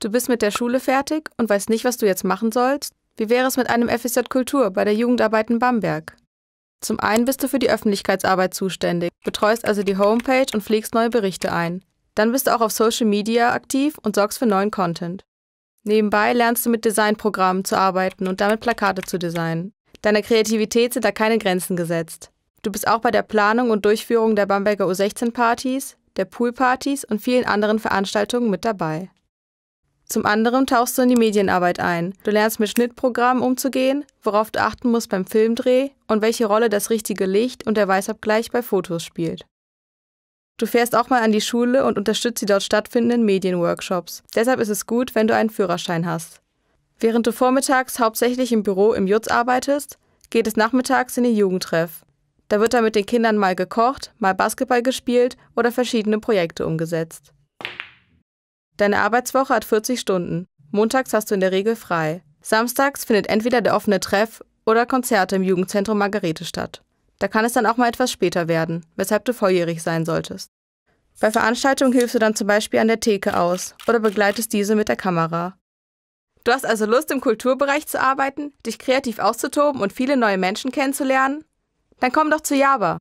Du bist mit der Schule fertig und weißt nicht, was du jetzt machen sollst? Wie wäre es mit einem FSJ Kultur bei der Jugendarbeit in Bamberg? Zum einen bist du für die Öffentlichkeitsarbeit zuständig, betreust also die Homepage und pflegst neue Berichte ein. Dann bist du auch auf Social Media aktiv und sorgst für neuen Content. Nebenbei lernst du mit Designprogrammen zu arbeiten und damit Plakate zu designen. Deiner Kreativität sind da keine Grenzen gesetzt. Du bist auch bei der Planung und Durchführung der Bamberger U16-Partys, der Poolpartys und vielen anderen Veranstaltungen mit dabei. Zum anderen tauchst du in die Medienarbeit ein. Du lernst mit Schnittprogrammen umzugehen, worauf du achten musst beim Filmdreh und welche Rolle das richtige Licht und der Weißabgleich bei Fotos spielt. Du fährst auch mal an die Schule und unterstützt die dort stattfindenden Medienworkshops. Deshalb ist es gut, wenn du einen Führerschein hast. Während du vormittags hauptsächlich im Büro im Jutz arbeitest, geht es nachmittags in den Jugendtreff. Da wird dann mit den Kindern mal gekocht, mal Basketball gespielt oder verschiedene Projekte umgesetzt. Deine Arbeitswoche hat 40 Stunden. Montags hast du in der Regel frei. Samstags findet entweder der offene Treff oder Konzerte im Jugendzentrum Margarete statt. Da kann es dann auch mal etwas später werden, weshalb du volljährig sein solltest. Bei Veranstaltungen hilfst du dann zum Beispiel an der Theke aus oder begleitest diese mit der Kamera. Du hast also Lust, im Kulturbereich zu arbeiten, dich kreativ auszutoben und viele neue Menschen kennenzulernen? Dann komm doch zu Java.